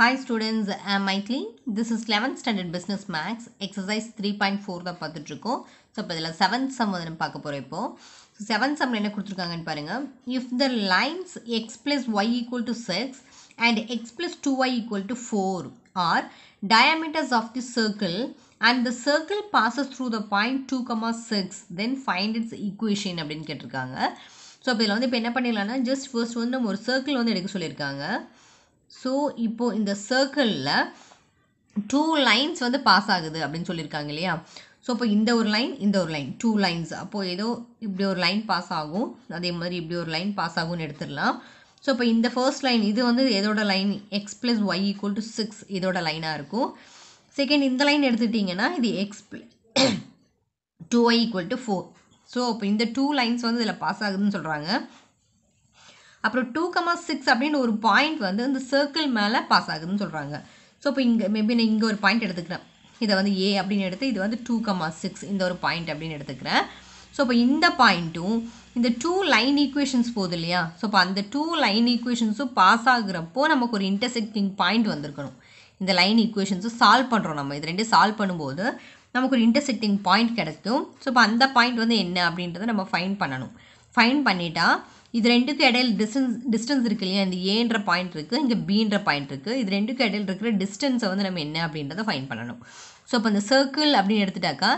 Hi students I'm மைக்லி this is eleventh standard business maths exercise three point four தான் பார்த்துட்ருக்கோம் so இப்போ இதில் செவன்த் சம் வந்து நம்ம பார்க்க போகிறோம் இப்போது ஸோ செவன்த் சம்மில் என்ன கொடுத்துருக்காங்கன்னு பாருங்கள் if the lines x plus y equal to six and x plus two y equal to four are diameters of the circle and the circle passes through the point two comma six then find its equation அப்படின்னு கேட்டிருக்காங்க so இப்போ இதில் வந்து இப்போ என்ன பண்ணிடலாம்னா just first வந்து நம்ம ஒரு சர்க்கிள் வந்து எடுக்க சொல்லியிருக்காங்க ஸோ இப்போது இந்த சர்க்கிளில் டூ லைன்ஸ் வந்து பாஸ் ஆகுது அப்படின்னு சொல்லியிருக்காங்க இல்லையா ஸோ இப்போ இந்த ஒரு லைன் இந்த ஒரு லைன் டூ லைன்ஸ் அப்போது ஏதோ இப்படி ஒரு லைன் பாஸ் ஆகும் அதே மாதிரி இப்படி ஒரு லைன் பாஸ் ஆகும்னு எடுத்துடலாம் ஸோ இப்போ இந்த ஃபர்ஸ்ட் லைன் இது வந்து எதோட line x plus y equal to six இதோட லைனாக இருக்கும் செகண்ட் இந்த லைன் எடுத்துட்டிங்கன்னா இது x two y equal to four so இப்போ இந்த டூ லைன்ஸ் வந்து இதில் பாஸ் ஆகுதுன்னு சொல்கிறாங்க அப்புறம் டூ கமா சிக்ஸ் அப்படின்னு ஒரு பாயிண்ட் வந்து இந்த சர்க்கிள் மேலே பாஸ் ஆகுதுன்னு சொல்கிறாங்க ஸோ இப்போ இங்கே மேபி நான் இங்கே ஒரு பாயிண்ட் எடுத்துக்கிறேன் இதை வந்து ஏ அப்படின்னு எடுத்து இது வந்து டூ கமா சிக்ஸ் இந்த ஒரு பாயிண்ட் அப்படின்னு எடுத்துக்கிறேன் ஸோ இப்போ இந்த பாயிண்ட்டும் இந்த டூ லைன் ஈக்குவேஷன்ஸ் போகுது இல்லையா ஸோ இப்போ அந்த டூ லைன் ஈக்குவேஷன்ஸும் பாஸ் ஆகுறப்போ நமக்கு ஒரு இன்டர்செக்டிங் பாயிண்ட் வந்திருக்கணும் இந்த லைன் ஈக்குவேஷன்ஸும் சால்வ் பண்ணுறோம் நம்ம இது ரெண்டையும் சால்வ் பண்ணும்போது நமக்கு ஒரு இன்டர்செக்டிங் பாயிண்ட் கிடைக்கும் ஸோ இப்போ அந்த பாயிண்ட் வந்து என்ன அப்படின்றத நம்ம ஃபைன் பண்ணணும் ஃபைன் பண்ணிட்டா இது ரெண்டுக்கும் இடையில் டிஸ்டன்ஸ் டிஸ்டன்ஸ் இருக்கு இல்லையா இந்த ஏன்ற பாயிண்ட் இருக்குது இங்கே பீன்ற பாயிண்ட் இருக்குது இது ரெண்டுக்கும் இடையில் இருக்கிற டிஸ்டன்ஸை வந்து நம்ம என்ன அப்படின்றத ஃபைன் பண்ணணும் ஸோ அப்போ இந்த சர்க்கிள் அப்படின்னு எடுத்துட்டாக்கா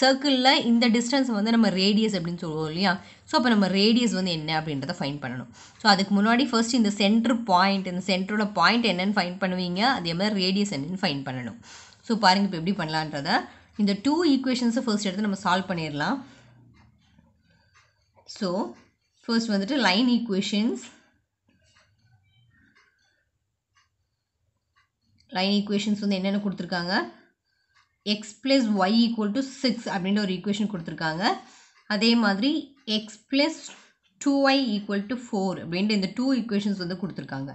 சர்க்கிளில் இந்த டிஸ்டன்ஸ் வந்து நம்ம ரேடியஸ் அப்படின்னு சொல்லுவோம் இல்லையா ஸோ அப்போ நம்ம ரேடியஸ் வந்து என்ன அப்படின்றத ஃபைன் பண்ணணும் ஸோ அதுக்கு முன்னாடி ஃபர்ஸ்ட் இந்த சென்ட்ரு பாயிண்ட் இந்த சென்டரோட பாயிண்ட் என்னென்னு ஃபைன் பண்ணுவீங்க அதே மாதிரி ரேடியஸ் என்னென்னு ஃபைன் பண்ணணும் ஸோ பாருங்கள் இப்போ எப்படி பண்ணலான்றத இந்த டூ ஈக்குவேஷன்ஸை ஃபர்ஸ்ட் எடுத்து நம்ம சால்வ் பண்ணிடலாம் ஸோ ஃபர்ஸ்ட் வந்துட்டு லைன் ஈக்குவேஷன்ஸ் லைன் ஈக்குவேஷன்ஸ் வந்து என்னென்ன கொடுத்துருக்காங்க x plus y equal to six அப்படின்ற ஒரு ஈக்குவேஷன் கொடுத்துருக்காங்க அதே மாதிரி x plus two y equal to four அப்படின்ற இந்த டூ ஈக்குவேஷன்ஸ் வந்து கொடுத்துருக்காங்க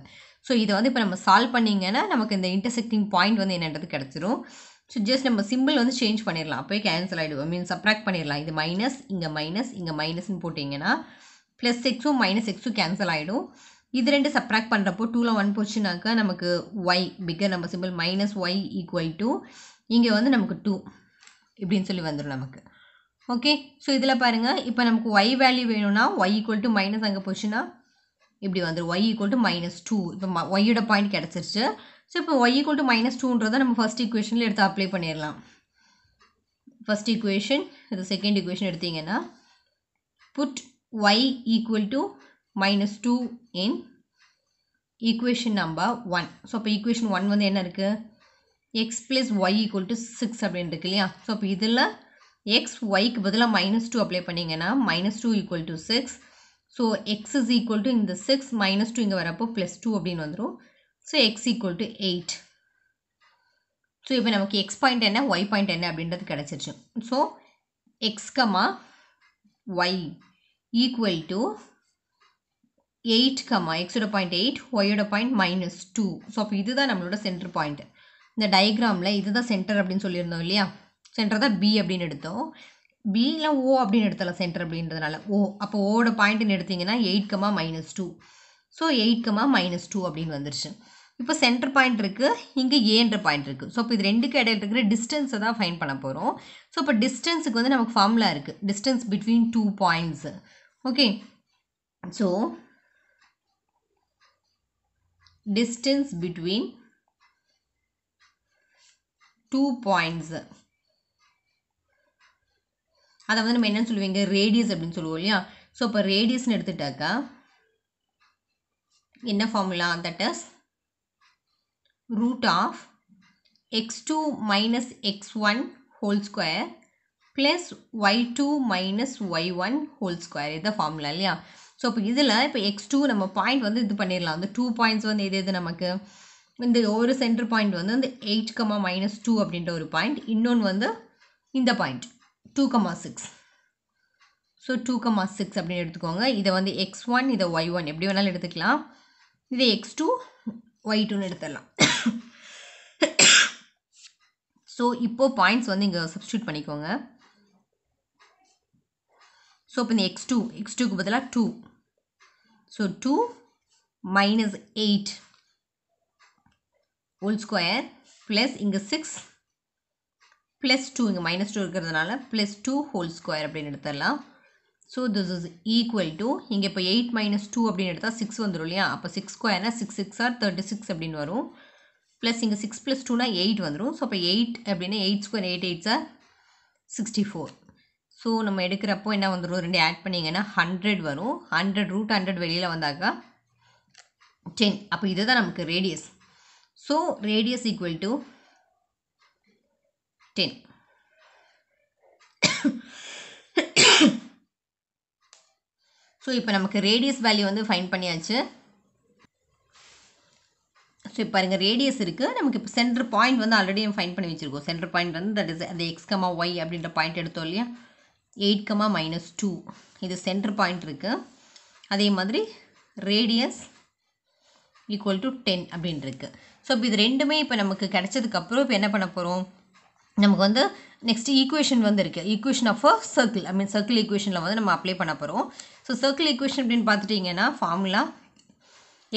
ஸோ இதை வந்து இப்போ நம்ம சால்வ் பண்ணிங்கன்னா நமக்கு இந்த இன்டர்செக்டிங் பாயிண்ட் வந்து என்னன்றது கிடச்சிரும் ஸோ ஜஸ்ட் நம்ம சிம்பிள் வந்து சேஞ்ச் பண்ணிடலாம் அப்போயே கேன்சல் ஆகிடுவோம் மீன் சப்ராக்ட் பண்ணிடலாம் இது மைனஸ் இங்கே மைனஸ் இங்கே மைனஸ்ன்னு போட்டிங்கன்னா ப்ளஸ் சிக்ஸும் மைனஸ் சிக்ஸும் கேன்சல் ஆகிடும் இது ரெண்டு சப்ராக்ட் பண்ணுறப்போ டூவில் ஒன் போச்சுனாக்கா நமக்கு ஒய் பிக்கர் நம்ம simple minus y equal to இங்கே வந்து நமக்கு டூ இப்படின்னு சொல்லி வந்துடும் நமக்கு ஓகே ஸோ இதில் பாருங்கள் இப்போ நமக்கு ஒய் வேல்யூ வேணும்னா ஒய் ஈக்குவல் டு மைனஸ் அங்கே போச்சுன்னா இப்படி வந்துடும் y equal to minus two இப்போ ஒய்யோட பாயிண்ட் கிடச்சிருச்சு ஸோ இப்போ ஒய் ஈக்குவல் டு மைனஸ் டூன்றதை நம்ம ஃபஸ்ட் ஈக்குவேஷனில் எடுத்து அப்ளை பண்ணிடலாம் ஃபஸ்ட் ஈக்குவேஷன் இது செகண்ட் ஈக்குவேஷன் எடுத்தீங்கன்னா put y equal to minus 2 in equation number 1. So, இப்போ equation 1 வந்து என்ன இருக்கு? x plus y equal to 6 அப்படின் இருக்கு இல்லையா? So, இப்போ இதில் x, y க்கு பதில minus 2 apply பண்ணீங்கன்னா minus 2 equal to 6. So, x is equal to இந்த 6 minus 2 இங்க வரப்போ plus 2 அப்படின் வந்துரும். So, x equal to 8. So, இப்போ நமக்கு x point என்ன, y point என்ன அப்படின்றது கிடைச்சிருச்சு. So, x, y equal to 8 comma x ஓட பாயிண்ட் எயிட் ஒயோட பாயிண்ட் மைனஸ் டூ ஸோ அப்போ இதுதான் நம்மளோட சென்டர் பாயிண்ட் இந்த டயக்ராமில் இதுதான் சென்டர் அப்படின்னு சொல்லியிருந்தோம் இல்லையா சென்டர் தான் பி அப்படின்னு எடுத்தோம் பிலாம் ஓ அப்படின்னு எடுத்தலாம் சென்டர் அப்படின்றதுனால ஓ அப்போ ஓட பாயிண்ட்னு எடுத்திங்கன்னா eight comma minus two so eight comma minus two அப்படின்னு வந்துருச்சு இப்போ சென்டர் பாயிண்ட் இருக்குது இங்கே ஏன்ற பாயிண்ட் இருக்குது ஸோ இப்போ இது ரெண்டுக்கு இடையில இருக்கிற டிஸ்டன்ஸை தான் ஃபைன் பண்ண போகிறோம் ஸோ இப்போ டிஸ்டன்ஸுக்கு வந்து நமக்கு ஃபார்முலா இருக்குது distance between two points okay so distance between two points அதை வந்து நம்ம என்னன்னு சொல்லுவீங்க ரேடியஸ் அப்படின்னு சொல்லுவோம் இல்லையா ஸோ இப்போ ரேடியஸ்னு எடுத்துட்டாக்கா என்ன formula that is root of x two minus x one whole square plus y two minus y one whole square இது ஃபார்முலா இல்லையா ஸோ இப்போ இதில் இப்போ எக்ஸ் டூ நம்ம பாயிண்ட் வந்து இது பண்ணிடலாம் அந்த டூ பாயிண்ட்ஸ் வந்து எது எது நமக்கு இந்த ஒரு சென்டர் பாயிண்ட் வந்து இந்த எயிட் கமா மைனஸ் டூ அப்படின்ற ஒரு பாயிண்ட் இன்னொன்று வந்து இந்த point two comma six so two comma six அப்படின்னு எடுத்துக்கோங்க இதை வந்து எக்ஸ் ஒன் இதை ஒய் ஒன் எப்படி வேணாலும் எடுத்துக்கலாம் இதை எக்ஸ் டூ ஒய் டூன்னு எடுத்துடலாம் ஸோ இப்போது பாயிண்ட்ஸ் வந்து இங்கே சப்ஸ்டியூட் பண்ணிக்கோங்க ஸோ அப்போ இந்த எக்ஸ் டூ எக்ஸ் டூக்கு பதிலாக two so two minus eight whole square plus இங்கே சிக்ஸ் ப்ளஸ் டூ இங்கே மைனஸ் டூ இருக்கிறதுனால ப்ளஸ் டூ ஹோல் ஸ்கொயர் அப்படின்னு எடுத்துடலாம் so this is equal to இங்கே இப்போ எயிட் மைனஸ் டூ அப்படின்னு எடுத்தால் சிக்ஸ் வந்துடும் இல்லையா அப்போ சிக்ஸ் ஸ்கொயர்னா six six are thirty six அப்படின்னு வரும் ப்ளஸ் இங்கே சிக்ஸ் ப்ளஸ் டூனா எயிட் வந்துடும் ஸோ அப்போ எயிட் அப்படின்னா eight square eight eight are sixty four so நம்ம எடுக்கிறப்போ என்ன வந்துடும் ரெண்டு ஆட் பண்ணிங்கன்னா ஹண்ட்ரட் வரும் ஹண்ட்ரட் ரூட் ஹண்ட்ரட் வெளியில் வந்தாக்கா டென் அப்போ இதுதான் நமக்கு radius so radius equal to ten so இப்போ நமக்கு ரேடியஸ் வேல்யூ வந்து ஃபைன் பண்ணியாச்சு ஸோ இப்போ பாருங்கள் ரேடியஸ் இருக்குது நமக்கு இப்போ சென்டர் பாயிண்ட் வந்து ஆல்ரெடி ஃபைன் பண்ணி வச்சுருக்கோம் சென்டர் பாயிண்ட் வந்து தட் இஸ் அந்த எக்ஸ்கமா ஒய் அப்படின்ற பாயிண்ட் எடுத்தோம் இல்லையா எயிட் கமா மைனஸ் டூ இது சென்டர் பாயிண்ட் இருக்குது அதே மாதிரி ரேடியஸ் ஈக்குவல் டு டென் அப்படின்னு இருக்குது ஸோ இப்போ இது ரெண்டுமே இப்போ நமக்கு கிடச்சதுக்கப்புறம் இப்போ என்ன பண்ண போகிறோம் நமக்கு வந்து நெக்ஸ்ட் ஈக்குவேஷன் வந்து இருக்குது equation of a circle I mean circle ஈக்குவேஷனில் வந்து நம்ம அப்ளை பண்ண போகிறோம் ஸோ சர்க்கிள் ஈக்குவேஷன் அப்படின்னு பார்த்துட்டிங்கன்னா formula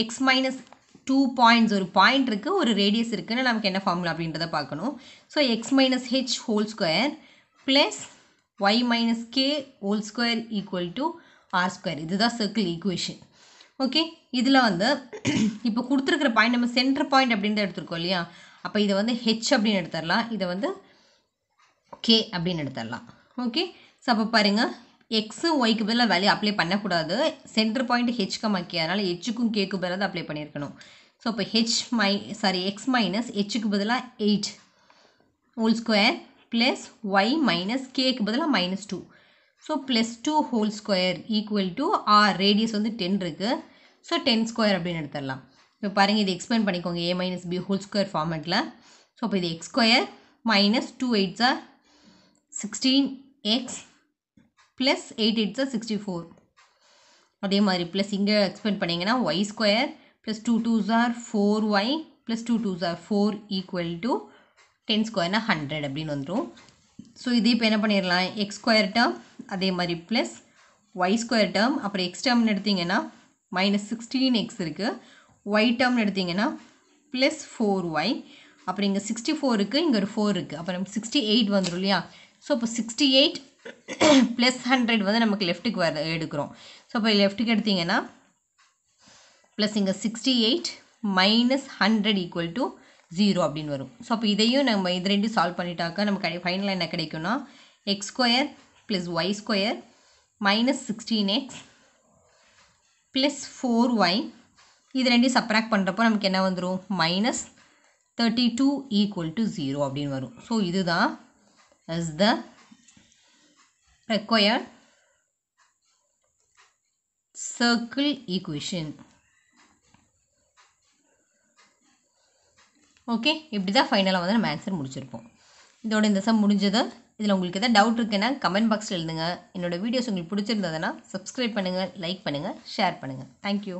x minus two points ஒரு பாயிண்ட் இருக்குது ஒரு ரேடியஸ் இருக்குதுன்னு நமக்கு என்ன ஃபார்முலா அப்படின்றத பார்க்கணும் so x minus h whole square plus y minus k whole square equal to r square இதுதான் சர்க்கிள் ஈக்குவேஷன் ஓகே இதில் வந்து இப்போ கொடுத்துருக்குற பாயிண்ட் நம்ம சென்டர் பாயிண்ட் அப்படின்னு தான் எடுத்துருக்கோம் இல்லையா அப்போ இதை வந்து ஹெச் அப்படின்னு எடுத்துடலாம் இதை வந்து கே அப்படின்னு எடுத்துடலாம் ஓகே ஸோ அப்போ பாருங்கள் எக்ஸு ஒய்க்கு பதிலாக வேல்யூ அப்ளை பண்ணக்கூடாது சென்டர் பாயிண்ட் ஹெச் கே அதனால் ஹெச்சுக்கும் கேக்கு பதிலாக அப்ளை பண்ணியிருக்கணும் ஸோ இப்போ h my sorry x minus ஹெச்சுக்கு பதிலாக eight whole square plus y minus k க்கு பதிலாக minus 2 so plus 2 whole square equal to r radius வந்து 10 இருக்கு so 10 square அப்படின்னு எடுத்துடலாம் இப்போ பாருங்க இது எக்ஸ்பிளைன் பண்ணிக்கோங்க a minus b whole square ஃபார்மேட்டில் ஸோ அப்போ இது x square minus two eights are sixteen x plus eight eights are sixty four அதே மாதிரி ப்ளஸ் இங்கே எக்ஸ்பிளைன் பண்ணிங்கன்னா y square plus two two are four y plus two two are four equal to ten ஸ்கொயர்னா hundred அப்படின்னு வந்துடும் so இதே இப்போ என்ன பண்ணிடலாம் எக்ஸ் ஸ்கொயர் டேர்ம் அதே மாதிரி ப்ளஸ் ஒய் ஸ்கொயர் டேர்ம் அப்புறம் எக்ஸ் டேர்ம்னு எடுத்திங்கன்னா மைனஸ் சிக்ஸ்டீன் எக்ஸ் இருக்குது ஒய் டேர்ம்னு எடுத்திங்கன்னா ப்ளஸ் ஃபோர் ஒய் அப்புறம் இங்கே சிக்ஸ்டி ஃபோருக்கு இங்கே ஒரு ஃபோர் இருக்குது அப்புறம் சிக்ஸ்டி எயிட் வந்துடும் இல்லையா ஸோ இப்போ சிக்ஸ்டி எயிட் ப்ளஸ் ஹண்ட்ரட் வந்து நமக்கு லெஃப்ட்டுக்கு வர எடுக்கிறோம் ஸோ இப்போ லெஃப்ட்டுக்கு எடுத்திங்கன்னா ப்ளஸ் இங்கே sixty eight minus hundred equal to zero அப்படின்னு வரும் ஸோ அப்போ இதையும் நம்ம இது ரெண்டு சால்வ் பண்ணிட்டாக்க நமக்கு கிடை ஃபைனலாக என்ன கிடைக்கும்னா x square plus y square minus sixteen x plus four y இது ரெண்டையும் சப்ராக்ட் பண்ணுறப்போ நமக்கு என்ன வந்துடும் minus thirty two equal to zero அப்படின்னு வரும் ஸோ இதுதான் is the required circle equation okay இப்படி தான் ஃபைனலாக வந்து நம்ம ஆன்சர் முடிச்சிருப்போம் இதோட இந்த சம் முடிஞ்சது இதில் உங்களுக்கு எதாவது டவுட் இருக்குன்னா கமெண்ட் பாக்ஸில் எழுதுங்க என்னோடய வீடியோஸ் உங்களுக்கு பிடிச்சிருந்ததுன்னா சப்ஸ்கிரைப் பண்ணுங்கள் லைக் பண்ணுங்கள் ஷேர் பண்ணுங்கள் தேங்க்யூ